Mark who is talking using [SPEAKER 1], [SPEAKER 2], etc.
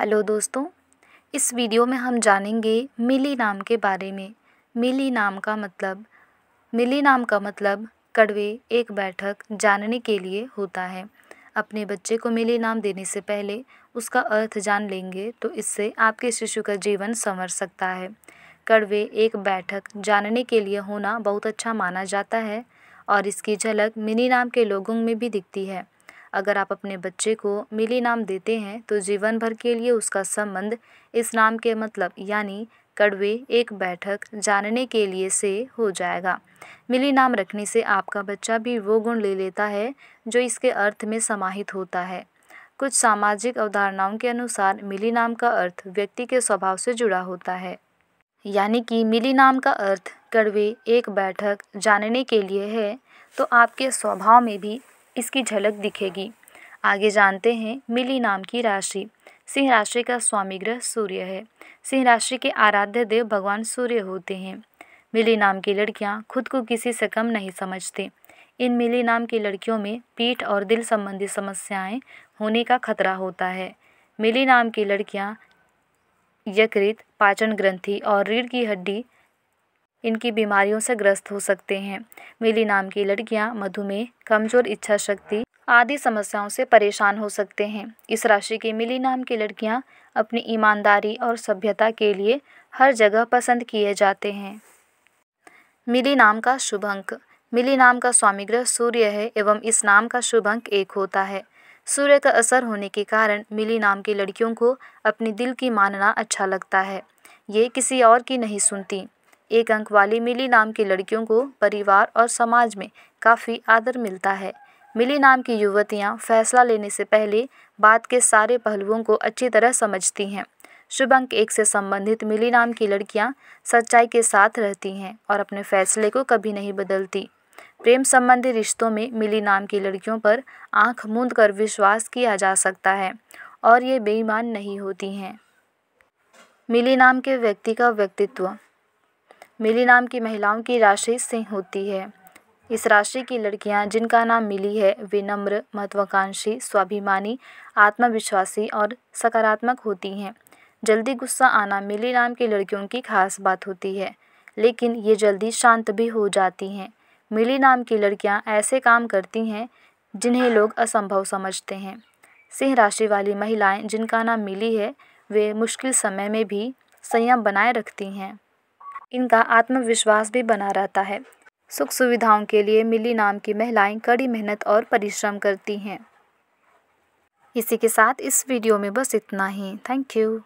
[SPEAKER 1] hello दोस्तों इस video में हम जानेंगे मिली नाम के बारे में मिली नाम का मतलब मिली नाम का मतलब कड़वे एक बैठक जानने के लिए होता है अपने बच्चे को मिली नाम देने से पहले उसका अर्थ जान लेंगे तो इससे आपके शिशु का जीवन संवर सकता है कड़वे एक बैठक जानने के लिए होना बहुत अच्छा माना जाता है और इसकी झलक मिनी नाम के लोगों में भी दिखती है अगर आप अपने बच्चे को मिली नाम देते हैं तो जीवन भर के लिए उसका संबंध इस नाम के मतलब यानी कड़वे एक बैठक जानने के लिए से हो जाएगा मिली नाम रखने से आपका बच्चा भी वो गुण ले लेता है जो इसके अर्थ में समाहित होता है कुछ सामाजिक अवधारणाओं के अनुसार मिली नाम का अर्थ व्यक्ति के स्वभाव से जुड़ा होता है यानी कि मिली नाम का अर्थ कड़वे एक बैठक जानने के लिए है तो आपके स्वभाव में भी इसकी झलक दिखेगी आगे जानते हैं मिली नाम की राशि सिंह राशि का स्वामी ग्रह सूर्य है सिंह राशि के आराध्य देव भगवान सूर्य होते हैं मिली नाम की लड़कियां खुद को किसी से कम नहीं समझते इन मिली नाम की लड़कियों में पीठ और दिल संबंधी समस्याएं होने का खतरा होता है मिली नाम की लड़कियां यकृत पाचन ग्रंथि और रीढ़ की हड्डी इनकी बीमारियों से ग्रस्त हो सकते हैं मिली नाम की लड़कियां मधुमेह कमजोर इच्छा शक्ति आदि समस्याओं से परेशान हो सकते हैं इस राशि की मिली नाम की लड़कियां अपनी ईमानदारी और सभ्यता के लिए हर जगह पसंद किए जाते हैं मिली नाम का शुभ अंक मिली नाम का स्वामी ग्रह सूर्य है एवं इस नाम का शुभ अंक एक होता है सूर्य का असर होने के कारण मिली नाम की लड़कियों को अपने दिल की मानना अच्छा लगता है ये किसी और की नहीं सुनती एक अंक वाली मिली नाम की लड़कियों को परिवार और समाज में काफ़ी आदर मिलता है मिली नाम की युवतियाँ फैसला लेने से पहले बात के सारे पहलुओं को अच्छी तरह समझती हैं शुभ अंक एक से संबंधित मिली नाम की लड़कियां सच्चाई के साथ रहती हैं और अपने फैसले को कभी नहीं बदलती प्रेम संबंधी रिश्तों में मिली नाम की लड़कियों पर आंख मूंद कर विश्वास किया जा सकता है और ये बेईमान नहीं होती हैं मिली नाम के व्यक्ति का व्यक्तित्व मिली नाम की महिलाओं की राशि सिंह होती है इस राशि की लड़कियां जिनका नाम मिली है वे नम्र महत्वाकांक्षी स्वाभिमानी आत्मविश्वासी और सकारात्मक होती हैं जल्दी गुस्सा आना मिली नाम की लड़कियों की खास बात होती है लेकिन ये जल्दी शांत भी हो जाती हैं मिली नाम की लड़कियां ऐसे काम करती हैं जिन्हें लोग असंभव समझते हैं सिंह राशि वाली महिलाएं जिनका नाम मिली है वे मुश्किल समय में भी संयम बनाए रखती हैं इनका आत्मविश्वास भी बना रहता है सुख सुविधाओं के लिए मिली नाम की महिलाएं कड़ी मेहनत और परिश्रम करती हैं इसी के साथ इस वीडियो में बस इतना ही थैंक यू